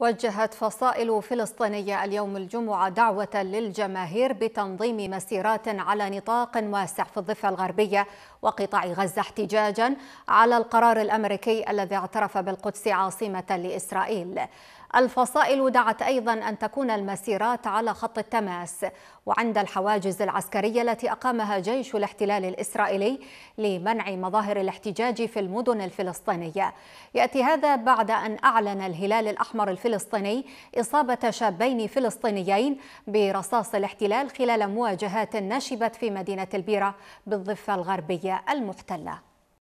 وجهت فصائل فلسطينية اليوم الجمعة دعوة للجماهير بتنظيم مسيرات على نطاق واسع في الضفة الغربية وقطاع غزة احتجاجا على القرار الأمريكي الذي اعترف بالقدس عاصمة لإسرائيل الفصائل دعت أيضا أن تكون المسيرات على خط التماس وعند الحواجز العسكرية التي أقامها جيش الاحتلال الإسرائيلي لمنع مظاهر الاحتجاج في المدن الفلسطينية يأتي هذا بعد أن أعلن الهلال الأحمر الفلسطيني فلسطيني إصابة شابين فلسطينيين برصاص الاحتلال خلال مواجهات نشبت في مدينة البيرة بالضفة الغربية المحتلة